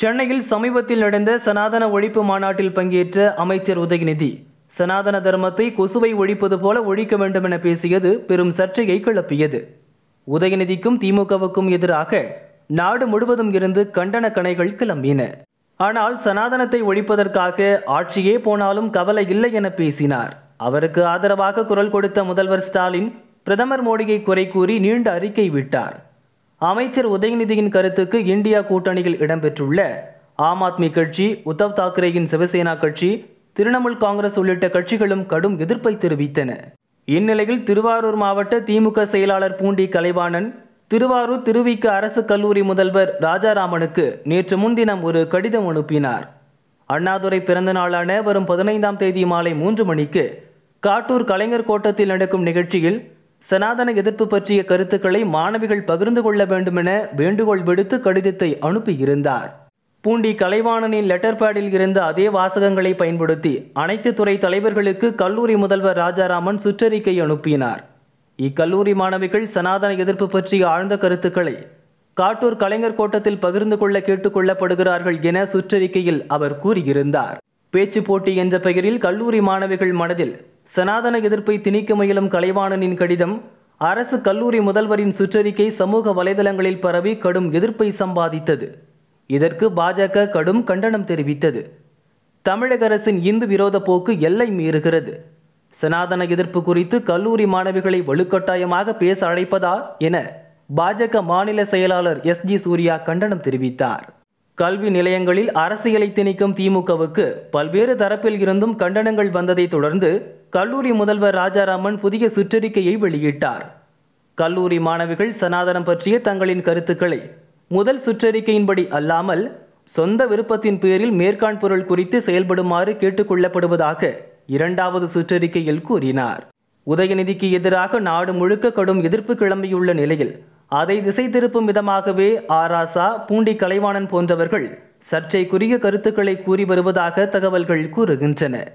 சென்னையில் சமீபத்தில் நடந்த சனாதன ஒழிப்பு மாநாட்டில் பங்கேற்ற அமைச்சர் உதயநிதி சனாதன தர்மத்தை கொசுவை ஒழிப்பது போல ஒழிக்க வேண்டும் என பேசியது பெரும் சர்ச்சையை கிளப்பியது உதயநிதிக்கும் திமுகவுக்கும் எதிராக நாடு முழுவதும் இருந்து கண்டன கணைகள் கிளம்பின ஆனால் சனாதனத்தை ஒழிப்பதற்காக ஆட்சியே போனாலும் கவலை இல்லை என பேசினார் அவருக்கு ஆதரவாக குரல் கொடுத்த முதல்வர் ஸ்டாலின் பிரதமர் மோடியை குறை கூறி நீண்ட அறிக்கை விட்டார் அமைச்சர் உதயநிதியின் கருத்துக்கு இந்தியா கூட்டணியில் இடம்பெற்றுள்ள ஆம் ஆத்மி கட்சி உத்தவ் தாக்கரேயின் சிவசேனா கட்சி திரிணாமுல் காங்கிரஸ் உள்ளிட்ட கட்சிகளும் கடும் எதிர்ப்பை தெரிவித்தன இந்நிலையில் திருவாரூர் மாவட்ட திமுக செயலாளர் பூண்டி கலைவாணன் திருவாரூர் திருவிக்க அரசு கல்லூரி முதல்வர் ராஜாராமனுக்கு நேற்று முன்தினம் ஒரு கடிதம் அனுப்பினார் அண்ணாதுரை பிறந்த நாளான வரும் பதினைந்தாம் தேதி மாலை மூன்று மணிக்கு காட்டூர் கலைஞர் கோட்டத்தில் நடக்கும் நிகழ்ச்சியில் சனாதன எதிர்ப்பு பற்றிய கருத்துக்களை மாணவிகள் பகிர்ந்து கொள்ள வேண்டுமென வேண்டுகோள் விடுத்து கடிதத்தை அனுப்பியிருந்தார் பூண்டி கலைவாணனின் லெட்டர் பேடில் இருந்த அதே வாசகங்களை பயன்படுத்தி அனைத்து துறை தலைவர்களுக்கு கல்லூரி முதல்வர் ராஜாராமன் சுற்றறிக்கை அனுப்பினார் இக்கல்லூரி மாணவிகள் சனாதன எதிர்ப்பு பற்றிய ஆழ்ந்த கருத்துக்களை காட்டூர் கலைஞர் கோட்டத்தில் பகிர்ந்து கொள்ள கேட்டுக்கொள்ளப்படுகிறார்கள் என சுற்றறிக்கையில் அவர் கூறியிருந்தார் பேச்சு போட்டி என்ற பெயரில் கல்லூரி மாணவிகள் மனதில் சனாதன எதிர்ப்பை திணிக்க முயலும் கலைவாணனின் கடிதம் அரசு கல்லூரி முதல்வரின் சுற்றறிக்கை சமூக வலைதளங்களில் பரவி கடும் எதிர்ப்பை சம்பாதித்தது இதற்கு பாஜக கடும் கண்டனம் தெரிவித்தது தமிழக அரசின் இந்து விரோத போக்கு எல்லை மீறுகிறது சனாதன எதிர்ப்பு குறித்து கல்லூரி மாணவிகளை வலுக்கட்டாயமாக பேச அழைப்பதா என பாஜக மாநில செயலாளர் எஸ் ஜி சூர்யா கண்டனம் தெரிவித்தார் கல்வி நிலையங்களில் அரசியலை திணிக்கும் திமுகவுக்கு பல்வேறு தரப்பில் இருந்தும் கண்டனங்கள் வந்ததை தொடர்ந்து கல்லூரி முதல்வர் ராஜாராமன் புதிய சுற்றறிக்கையை வெளியிட்டார் கல்லூரி மாணவிகள் சனாதனம் பற்றிய தங்களின் கருத்துக்களை முதல் சுற்றறிக்கையின்படி அல்லாமல் சொந்த விருப்பத்தின் பேரில் மேற்காண்பொருள் பொருள் குறித்து செயல்படுமாறு கேட்டுக்கொள்ளப்படுவதாக இரண்டாவது சுற்றறிக்கையில் கூறினார் உதயநிதிக்கு எதிராக நாடு முழுக்க கடும் எதிர்ப்பு கிளம்பியுள்ள நிலையில் அதை திசை திருப்பும் விதமாகவே ஆராசா பூண்டி கலைவாணன் போன்றவர்கள் சர்ச்சைக்குரிய கருத்துக்களை கூறி வருவதாக தகவல்கள் கூறுகின்றன